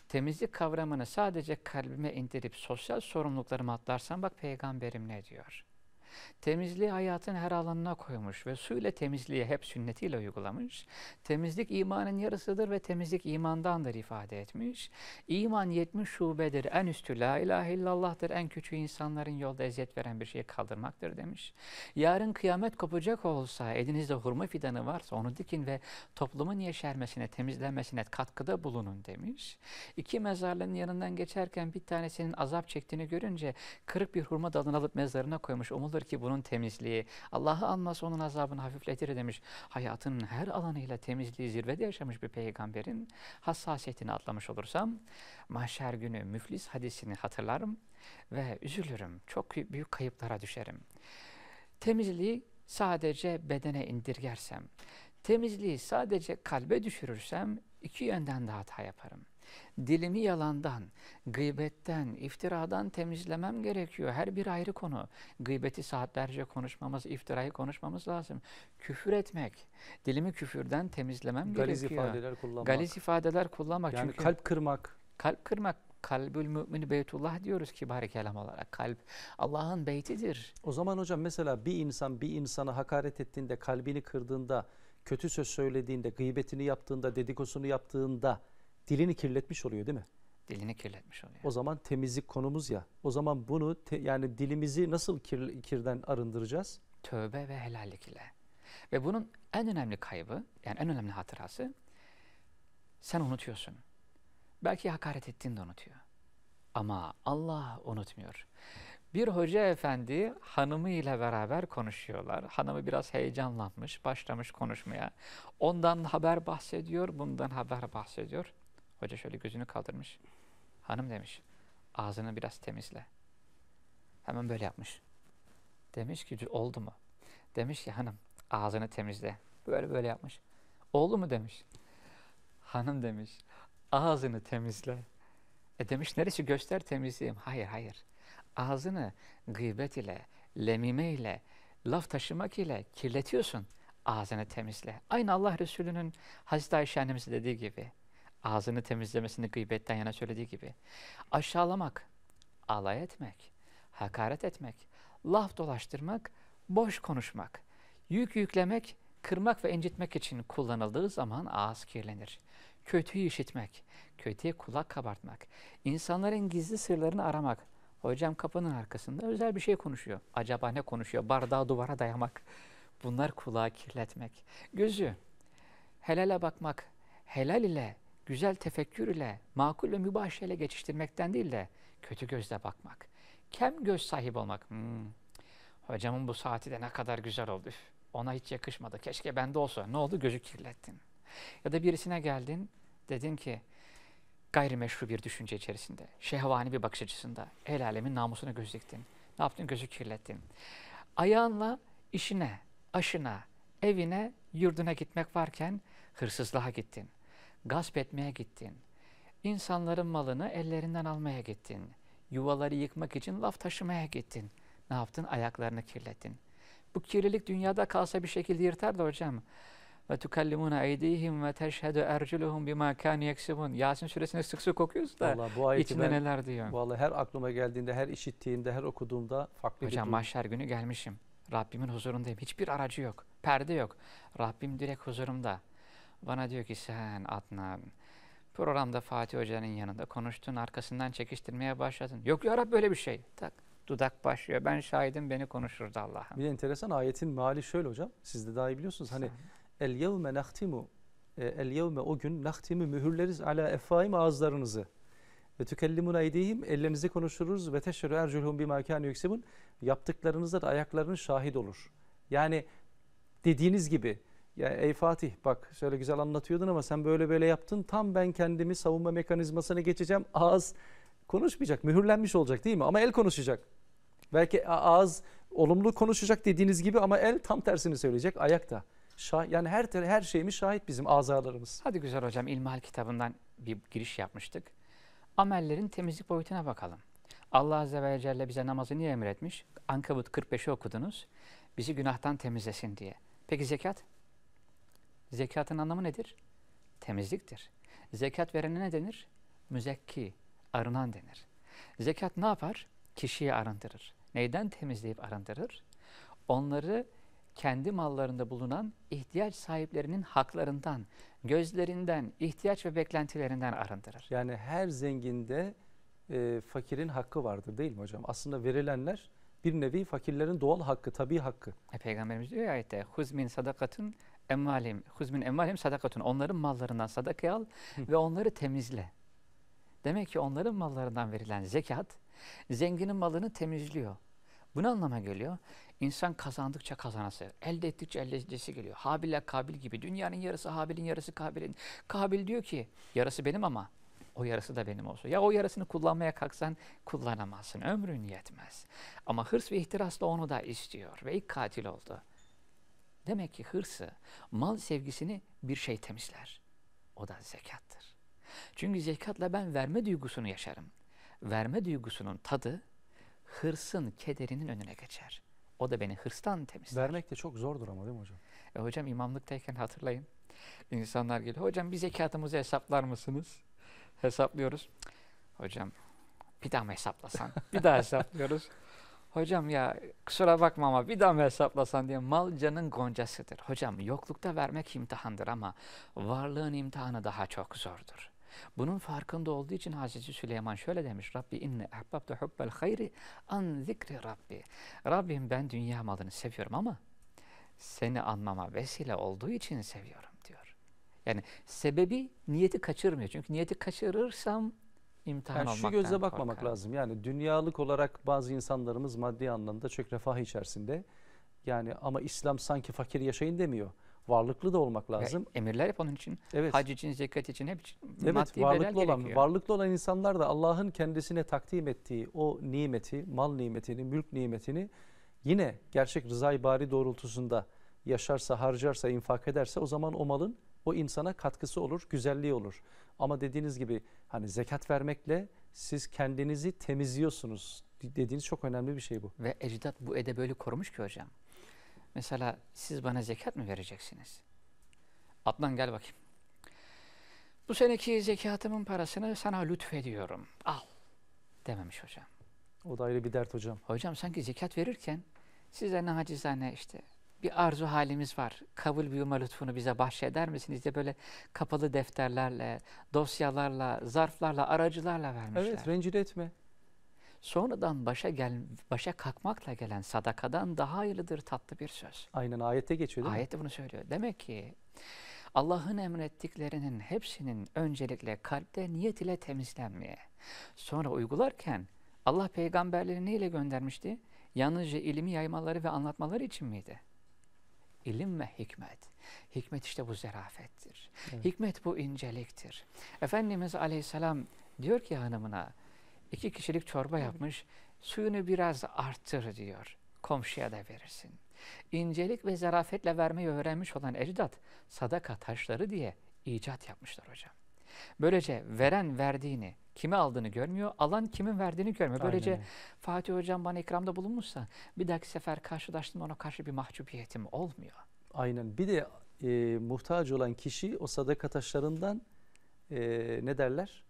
temizlik kavramını sadece kalbime indirip sosyal sorumluluklarımı atlarsam bak peygamberim ne diyor? Temizliği hayatın her alanına koymuş ve suyla temizliği hep sünnetiyle uygulamış. Temizlik imanın yarısıdır ve temizlik imandandır ifade etmiş. İman yetmiş şubedir. En üstü la ilahe illallah'tır. En küçüğü insanların yolda eziyet veren bir şeyi kaldırmaktır demiş. Yarın kıyamet kopacak olsa elinizde hurma fidanı varsa onu dikin ve toplumun yeşermesine, temizlenmesine katkıda bulunun demiş. İki mezarlığın yanından geçerken bir tanesinin azap çektiğini görünce kırık bir hurma dalını alıp mezarına koymuş. Umulur ki bunun temizliği. Allah'ı almaz onun azabını hafifletir demiş. Hayatının her alanıyla temizliği zirvede yaşamış bir peygamberin hassasiyetini atlamış olursam mahşer günü müflis hadisini hatırlarım ve üzülürüm. Çok büyük kayıplara düşerim. Temizliği sadece bedene indirgersem, temizliği sadece kalbe düşürürsem iki yönden de hata yaparım.'' Dilimi yalandan, gıybetten, iftiradan temizlemem gerekiyor. Her bir ayrı konu. Gıybeti saatlerce konuşmamız, iftirayı konuşmamız lazım. Küfür etmek, dilimi küfürden temizlemem Galiz gerekiyor. Galiz ifadeler kullanmak. Galiz ifadeler kullanmak. Yani Çünkü kalp kırmak. Kalp kırmak kalbül mümini beytullah diyoruz kibar kelam olarak. Kalp Allah'ın beytidir. O zaman hocam mesela bir insan bir insana hakaret ettiğinde, kalbini kırdığında, kötü söz söylediğinde, gıybetini yaptığında, dedikosunu yaptığında dilini kirletmiş oluyor değil mi? Dilini kirletmiş oluyor. O zaman temizlik konumuz ya. O zaman bunu yani dilimizi nasıl kir, kirden arındıracağız? Tövbe ve helallik Ve bunun en önemli kaybı, yani en önemli hatırası sen unutuyorsun. Belki hakaret ettiğini de unutuyor. Ama Allah unutmuyor. Bir hoca efendi hanımıyla beraber konuşuyorlar. Hanımı biraz heyecanlanmış, başlamış konuşmaya. Ondan haber bahsediyor, bundan haber bahsediyor. Hoca şöyle gözünü kaldırmış. Hanım demiş, ağzını biraz temizle. Hemen böyle yapmış. Demiş ki oldu mu? Demiş ki hanım ağzını temizle. Böyle böyle yapmış. Oldu mu demiş. Hanım demiş ağzını temizle. E demiş neresi göster temizleyeyim. Hayır hayır. Ağzını gıybet ile, lemime ile, laf taşımak ile kirletiyorsun. Ağzını temizle. Aynı Allah Resulü'nün Hazreti Ayşe annemize dediği gibi ağzını temizlemesini gıybetten yana söylediği gibi. Aşağılamak, alay etmek, hakaret etmek, laf dolaştırmak, boş konuşmak, yük yüklemek, kırmak ve incitmek için kullanıldığı zaman ağız kirlenir. Kötüyü işitmek, kötüye kulak kabartmak, insanların gizli sırlarını aramak. Hocam kapının arkasında özel bir şey konuşuyor. Acaba ne konuşuyor? Bardağı duvara dayamak. Bunlar kulağı kirletmek. Gözü helale bakmak, helal ile güzel tefekkür ile, makul ve mübaşeyle geçiştirmekten değil de kötü gözle bakmak. Kem göz sahibi olmak. Hmm. Hocamın bu saati de ne kadar güzel oldu. ona hiç yakışmadı. Keşke bende olsa. Ne oldu? Gözü kirlettin. Ya da birisine geldin, dedin ki gayrimeşru bir düşünce içerisinde, şehvani bir bakış açısında el alemin namusuna göz diktin. Ne yaptın? Gözü kirlettin. Ayağınla işine, aşına, evine, yurduna gitmek varken hırsızlığa gittin gasp etmeye gittin, insanların malını ellerinden almaya gittin, yuvaları yıkmak için laf taşımaya gittin. Ne yaptın? Ayaklarını kirlettin. Bu kirlilik dünyada kalsa bir şekilde yırtar da hocam. Ve tukallimuna eydihim ve teşhedü erculuhum bima kânu yeksibun. Yasin suresini sık sık okuyoruz da Vallahi bu ayeti içinde ben, neler diyor. Vallahi her aklıma geldiğinde, her işittiğimde, her okuduğumda farklı hocam, bir Hocam mahşer günü gelmişim. Rabbimin huzurundayım. Hiçbir aracı yok. Perde yok. Rabbim direkt huzurumda. Bana diyor ki sen Adnan programda Fatih Hoca'nın yanında konuştun arkasından çekiştirmeye başladın. Yok ya Rab böyle bir şey. Tak dudak başlıyor. Ben şahidim beni konuşurdu Allah'ım. Bir de enteresan ayetin mali şöyle hocam. Siz de daha iyi biliyorsunuz. Hani el yevme nahtimu e, el yevme o gün nahtimi mühürleriz ala efaim ağızlarınızı. Ve tükellimun aydihim ellerinizi konuşuruz ve teşhürü ercülhum bima kâne yüksibun. Yaptıklarınızda da ayaklarının şahit olur. Yani dediğiniz gibi ya ey Fatih bak şöyle güzel anlatıyordun ama sen böyle böyle yaptın. Tam ben kendimi savunma mekanizmasına geçeceğim. Ağız konuşmayacak, mühürlenmiş olacak değil mi? Ama el konuşacak. Belki ağız olumlu konuşacak dediğiniz gibi ama el tam tersini söyleyecek. Ayak da. Şah, yani her her şeyimiz şahit bizim azalarımız. Hadi güzel hocam İlmihal kitabından bir giriş yapmıştık. Amellerin temizlik boyutuna bakalım. Allah Azze ve Celle bize namazı niye emretmiş? Ankabut 45'i okudunuz. Bizi günahtan temizlesin diye. Peki zekat? Zekatın anlamı nedir? Temizliktir. Zekat verene ne denir? Müzekki, arınan denir. Zekat ne yapar? Kişiyi arındırır. Neyden temizleyip arındırır? Onları kendi mallarında bulunan ihtiyaç sahiplerinin haklarından, gözlerinden, ihtiyaç ve beklentilerinden arındırır. Yani her zenginde e, fakirin hakkı vardır değil mi hocam? Aslında verilenler bir nevi fakirlerin doğal hakkı, tabi hakkı. E, Peygamberimiz diyor ya ayette, huzmin sadakatın emvalim, huzmin emvalim sadakatun. Onların mallarından sadaka al ve onları temizle. Demek ki onların mallarından verilen zekat zenginin malını temizliyor. Bu ne anlama geliyor? İnsan kazandıkça kazanası, elde ettikçe elde edicisi geliyor. Habil'le Kabil gibi. Dünyanın yarısı Habil'in, yarısı Kabil'in. Kabil diyor ki, yarısı benim ama o yarısı da benim olsun. Ya o yarısını kullanmaya kalksan kullanamazsın. Ömrün yetmez. Ama hırs ve ihtirasla onu da istiyor ve ilk katil oldu. Demek ki hırsı, mal sevgisini bir şey temizler. O da zekattır. Çünkü zekatla ben verme duygusunu yaşarım. Verme duygusunun tadı hırsın kederinin önüne geçer. O da beni hırstan temizler. Vermek de çok zordur ama değil mi hocam? E, hocam imamlıktayken hatırlayın. İnsanlar geliyor. Hocam bir zekatımızı hesaplar mısınız? Hesaplıyoruz. Hocam bir daha mı hesaplasan? (laughs) bir daha hesaplıyoruz. Hocam ya kusura bakma ama bir daha mı hesaplasan diye mal canın goncasıdır. Hocam yoklukta vermek imtihandır ama varlığın imtihanı daha çok zordur. Bunun farkında olduğu için Hazreti Süleyman şöyle demiş. Rabbi inne ehbabtu hubbel hayri an zikri Rabbi. Rabbim ben dünya malını seviyorum ama seni anmama vesile olduğu için seviyorum diyor. Yani sebebi niyeti kaçırmıyor. Çünkü niyeti kaçırırsam imtihan yani Şu gözle bakmamak korkar. lazım. Yani dünyalık olarak bazı insanlarımız maddi anlamda çok refah içerisinde. Yani ama İslam sanki fakir yaşayın demiyor. Varlıklı da olmak lazım. Ya, emirler hep onun için. Evet. Hac için, zekat için hep için evet, maddi varlıklı olan, gerekiyor. Varlıklı olan insanlar da Allah'ın kendisine takdim ettiği o nimeti, mal nimetini, mülk nimetini yine gerçek rızay bari doğrultusunda yaşarsa, harcarsa, infak ederse o zaman o malın o insana katkısı olur, güzelliği olur. Ama dediğiniz gibi hani zekat vermekle siz kendinizi temizliyorsunuz dediğiniz çok önemli bir şey bu. Ve ecdat bu ede böyle korumuş ki hocam. Mesela siz bana zekat mı vereceksiniz? Adnan gel bakayım. Bu seneki zekatımın parasını sana lütfediyorum. Al dememiş hocam. O da ayrı bir dert hocam. Hocam sanki zekat verirken size ne hacizane işte bir arzu halimiz var. Kabul büyüme lütfunu bize bahşeder misiniz diye böyle kapalı defterlerle, dosyalarla, zarflarla, aracılarla vermişler. Evet, rencide etme. Sonradan başa gel, başa kalkmakla gelen sadakadan daha hayırlıdır tatlı bir söz. Aynen ayette geçiyor değil mi? Ayette bunu söylüyor. Demek ki Allah'ın emrettiklerinin hepsinin öncelikle kalpte niyet ile temizlenmeye, sonra uygularken Allah peygamberleri neyle göndermişti? Yalnızca ilimi yaymaları ve anlatmaları için miydi? ilim ve hikmet. Hikmet işte bu zerafettir. Evet. Hikmet bu inceliktir. Efendimiz aleyhisselam diyor ki hanımına iki kişilik çorba yapmış suyunu biraz arttır diyor. Komşuya da verirsin. İncelik ve zarafetle vermeyi öğrenmiş olan ecdat sadaka taşları diye icat yapmışlar hocam. Böylece veren verdiğini Kimi aldığını görmüyor. Alan kimin verdiğini görmüyor. Böylece Aynen. Fatih Hocam bana ikramda bulunmuşsa bir dahaki sefer karşılaştığımda ona karşı bir mahcubiyetim olmuyor. Aynen. Bir de e, muhtaç olan kişi o sadaka taşlarından e, ne derler?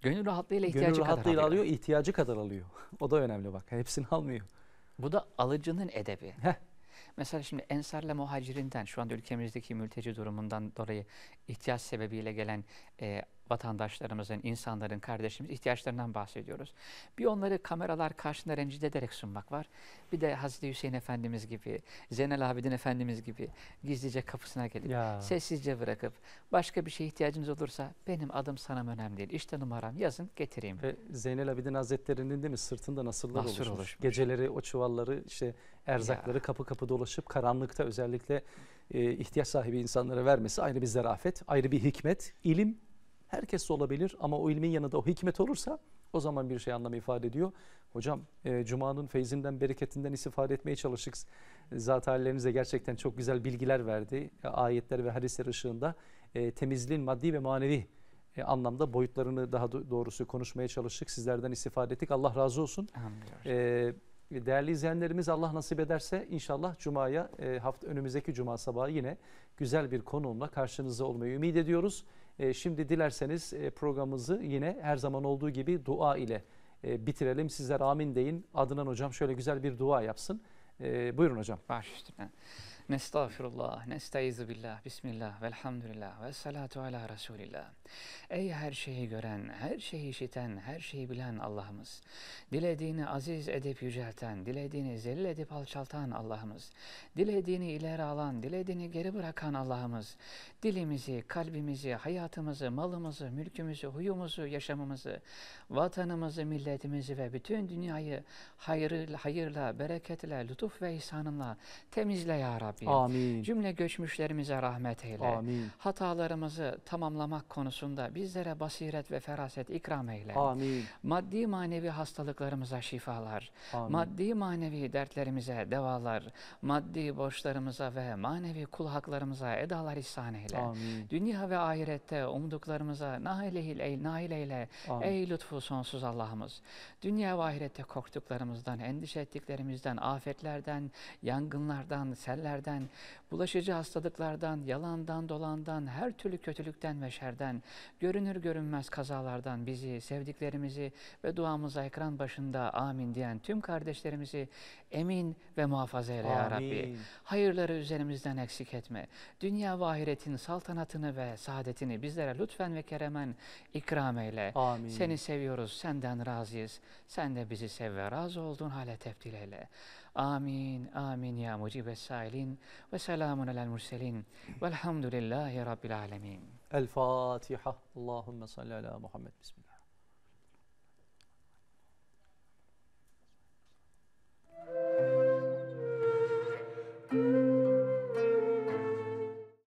Gönül rahatlığıyla ihtiyacı Gönül rahatlığıyla kadar alıyor. alıyor. ihtiyacı kadar alıyor. (laughs) o da önemli bak. Hepsini almıyor. Bu da alıcının edebi. Heh. Mesela şimdi Ensar'la muhacirinden şu anda ülkemizdeki mülteci durumundan dolayı ihtiyaç sebebiyle gelen e, vatandaşlarımızın, insanların, kardeşimiz ihtiyaçlarından bahsediyoruz. Bir onları kameralar karşısında rencide ederek sunmak var. Bir de Hazreti Hüseyin Efendimiz gibi, Zeynel Abidin Efendimiz gibi gizlice kapısına gelip, ya. sessizce bırakıp, başka bir şey ihtiyacınız olursa benim adım sana önemli değil, İşte numaram yazın getireyim. Ve Zeynel Abidin Hazretleri'nin değil mi sırtında nasırlar Nasır oluşmuş. oluşmuş. Geceleri o çuvalları, işte erzakları ya. kapı kapı dolaşıp karanlıkta özellikle e, ihtiyaç sahibi insanlara vermesi ayrı bir zarafet, ayrı bir hikmet, ilim herkes olabilir ama o ilmin yanında o hikmet olursa o zaman bir şey anlamı ifade ediyor. Hocam e, Cuma'nın feyzinden, bereketinden istifade etmeye çalıştık. Zat gerçekten çok güzel bilgiler verdi. E, ayetler ve hadisler ışığında e, temizliğin maddi ve manevi e, anlamda boyutlarını daha doğrusu konuşmaya çalıştık. Sizlerden istifade ettik. Allah razı olsun. E, değerli izleyenlerimiz Allah nasip ederse inşallah Cuma'ya e, hafta önümüzdeki Cuma sabahı yine güzel bir konumla karşınızda olmayı ümit ediyoruz. E, şimdi dilerseniz e, programımızı yine her zaman olduğu gibi dua ile e, bitirelim. Sizler amin deyin. Adnan Hocam şöyle güzel bir dua yapsın. Buyurun hocam. Baş üstüne. Nestağfirullah, nestaizu billah, bismillah, velhamdülillah ve salatu ala Resulillah. Ey her şeyi gören, her şeyi işiten, her şeyi bilen Allah'ımız. Dilediğini aziz edip yücelten, dilediğini zelil edip alçaltan Allah'ımız. Dilediğini ileri alan, dilediğini geri bırakan Allah'ımız. Dilimizi, kalbimizi, hayatımızı, malımızı, mülkümüzü, huyumuzu, yaşamımızı, vatanımızı, milletimizi ve bütün dünyayı hayır, hayırla, bereketle, lütuf ve ihsanınla temizle ya Rabbi. Amin. Cümle göçmüşlerimize rahmet eyle. Amin. Hatalarımızı tamamlamak konusunda konusunda bizlere basiret ve feraset ikram eyle. Amin. Maddi manevi hastalıklarımıza şifalar, Amin. maddi manevi dertlerimize devalar, maddi borçlarımıza ve manevi kul haklarımıza edalar ihsan eyle. Amin. Dünya ve ahirette umduklarımıza nail eyle, nail eyle. Amin. Ey lütfu sonsuz Allah'ımız. Dünya ve ahirette korktuklarımızdan, endişe ettiklerimizden, afetlerden, yangınlardan, sellerden, bulaşıcı hastalıklardan, yalandan, dolandan, her türlü kötülükten ve şerden, görünür görünmez kazalardan bizi, sevdiklerimizi ve duamıza ekran başında amin diyen tüm kardeşlerimizi emin ve muhafaza eyle amin. ya Rabbi. Hayırları üzerimizden eksik etme. Dünya ve ahiretin saltanatını ve saadetini bizlere lütfen ve keremen ikram eyle. Amin. Seni seviyoruz, senden razıyız. Sen de bizi sev ve razı olduğun hale tebdil eyle. آمين آمين يا مجيب السائلين وسلام على المرسلين والحمد لله رب العالمين الفاتحة اللهم صل على محمد بسم الله thank you